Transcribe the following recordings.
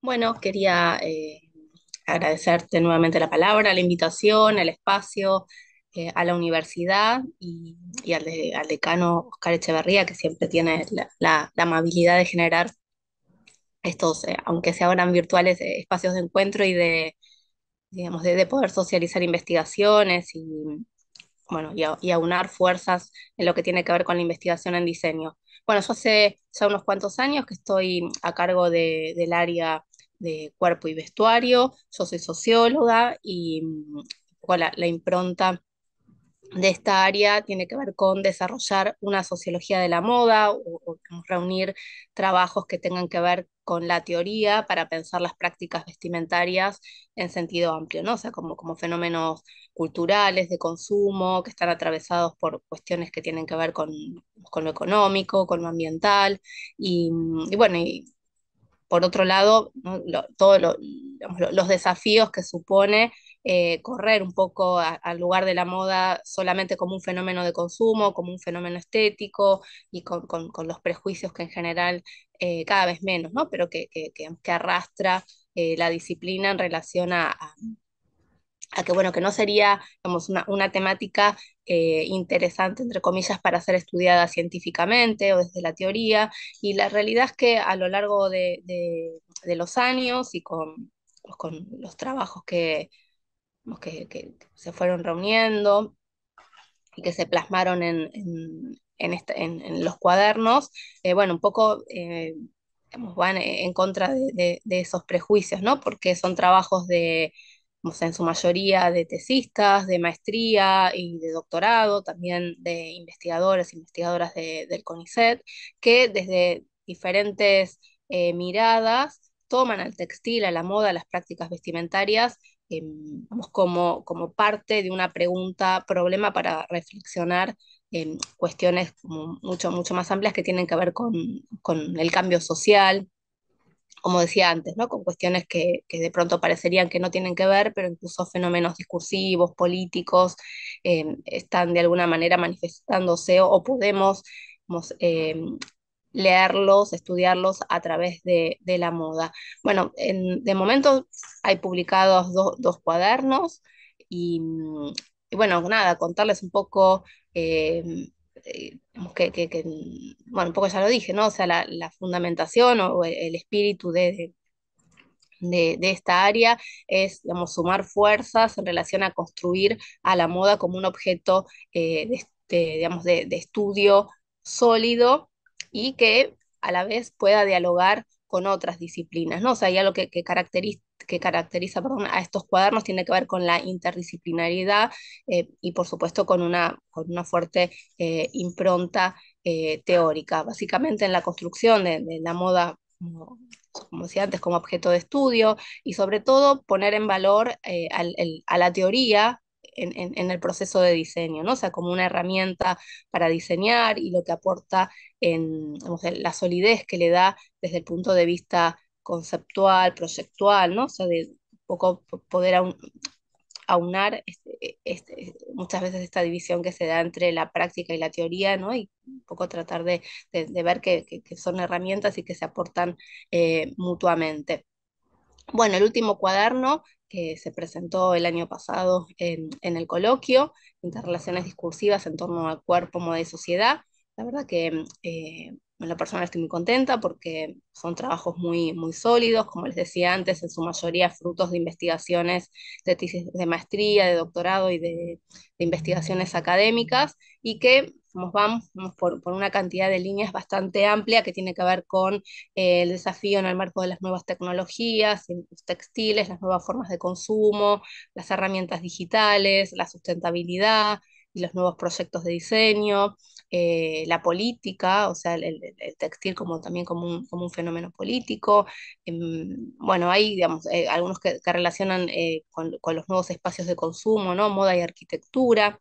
Bueno, quería eh, agradecerte nuevamente la palabra, la invitación, el espacio, eh, a la universidad y, y al, decano Oscar Echeverría, que siempre tiene la, amabilidad de generar estos, eh, aunque se abran virtuales, espacios de encuentro y de, digamos, de, poder socializar investigaciones y, bueno, y, y, aunar fuerzas en lo que tiene que ver con la investigación en diseño. Bueno, yo hace ya unos cuantos años que estoy a cargo de, del área de cuerpo y vestuario, yo soy socióloga y mm, la, impronta de esta área tiene que ver con desarrollar una sociología de la moda o, reunir trabajos que tengan que ver con la teoría para pensar las prácticas vestimentarias en sentido amplio, ¿no? como, como fenómenos culturales, de consumo, que están atravesados por cuestiones que tienen que ver con, lo económico, con lo ambiental, y mm, bueno, y por otro lado, todos los desafíos que supone eh, correr un poco al lugar de la moda solamente como un fenómeno de consumo, como un fenómeno estético y con, los prejuicios que en general eh, cada vez menos, ¿no? pero que, arrastra eh, la disciplina en relación a a que bueno, que no sería una, una temática eh, interesante, entre comillas, para ser estudiada científicamente o desde la teoría. Y la realidad es que a lo largo de, de, los años y con, con los trabajos que, que, que, se fueron reuniendo y que se plasmaron en, en, en, los cuadernos, eh, bueno, un poco... Eh, van en contra de, de esos prejuicios, ¿no? Porque son trabajos de, en su mayoría de tesistas, de maestría y de doctorado, también de investigadores, investigadoras del CONICET, que desde diferentes eh, miradas toman al textil, a la moda, a las prácticas vestimentarias em, vamos como, como parte de una pregunta, problema para reflexionar en cuestiones mucho, mucho más amplias que tienen que ver con el cambio social, como decía antes, ¿no? con cuestiones que, de pronto parecerían que no tienen que ver, pero incluso fenómenos discursivos, políticos, eh, están de alguna manera manifestándose o, podemos eh, leerlos, estudiarlos a través de, la moda. Bueno, en, de momento hay publicados dos cuadernos mm, y, bueno, nada, contarles un poco... Eh, eh, mm, bueno, un poco ya lo dije, ¿no? O sea, la, fundamentación o, el espíritu de, de, esta área es, digamos, sumar fuerzas en relación a construir a la moda como un objeto, eh, de, este, digamos, de, estudio sólido y que a la vez pueda dialogar con otras disciplinas, ¿no? O sea, ya lo que caracteriza, que caracteriza a estos cuadernos tiene que ver con la interdisciplinariedad eh, y por supuesto con una, una fuerte eh, impronta eh, teórica. Básicamente en la construcción de, la moda como, decía antes, como objeto de estudio y sobre todo poner en valor a la teoría en, el proceso de diseño, ¿no? sea, como una herramienta para diseñar y lo que aporta en la solidez que le da desde el punto de vista conceptual, proyectual, ¿no? O sea, de poco poder aunar este, este, muchas veces esta división que se da entre la práctica y la teoría, ¿no? Y un poco tratar de, ver que, son herramientas y que se aportan eh, mutuamente. Bueno, el último cuaderno que se presentó el año pasado en, el coloquio, Interrelaciones discursivas en torno al cuerpo, como de sociedad, la verdad que eh, la persona está estoy muy contenta porque son trabajos muy, sólidos, como les decía antes, en su mayoría frutos de investigaciones de maestría, de doctorado y de, investigaciones académicas, y que nos vamos, por, una cantidad de líneas bastante amplia que tiene que ver con eh, el desafío en el marco de las nuevas tecnologías, los textiles, las nuevas formas de consumo, las herramientas digitales, la sustentabilidad y los nuevos proyectos de diseño, eh, la política, o sea, el, el, textil como también como un, como un fenómeno político. Em, bueno, hay, digamos, eh, algunos que, relacionan eh, con, con, los nuevos espacios de consumo, ¿no? Moda y arquitectura.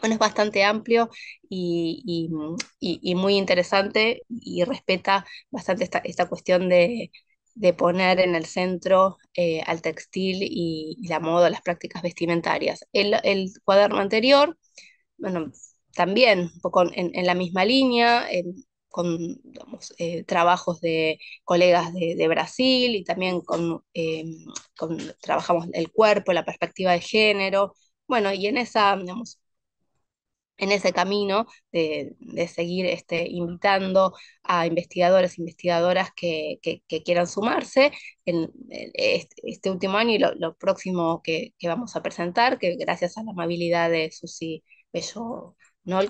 Bueno, es bastante amplio y, y, mm, y, muy interesante y respeta bastante esta, esta cuestión de, de poner en el centro al textil y, la moda, las prácticas vestimentarias. El, el, cuaderno anterior, bueno, también poco en, la misma línea, con eh, trabajos de colegas de, Brasil y también eh, con, trabajamos el cuerpo, la perspectiva de género. Bueno, y en esa, en ese camino de, seguir este, invitando a investigadores, e investigadoras que, quieran sumarse. En, eh, este, último año y lo, próximo que, que, vamos a presentar, que gracias a la amabilidad de Susi Bello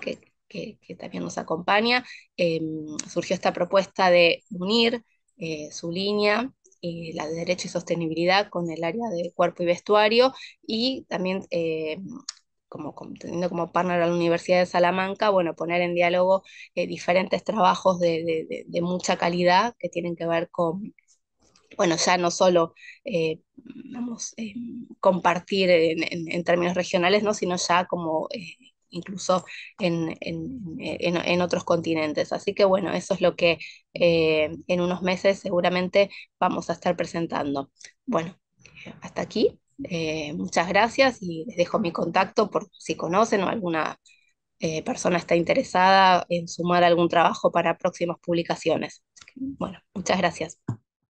que, también nos acompaña, em, surgió esta propuesta de unir eh, su línea, eh, la de derecho y sostenibilidad, con el área de cuerpo y vestuario, y también eh, como, teniendo como partner a la Universidad de Salamanca, bueno, poner en diálogo diferentes trabajos de, mucha calidad que tienen que ver con, bueno, ya no solo, vamos, em, compartir en, términos regionales, ¿no? sino ya como incluso en, en, en, otros continentes. Así que bueno, eso es lo que eh, en unos meses seguramente vamos a estar presentando. Bueno, hasta aquí. Eh, muchas gracias y les dejo mi contacto por si conocen o alguna eh, persona está interesada en sumar algún trabajo para próximas publicaciones. Bueno, muchas gracias.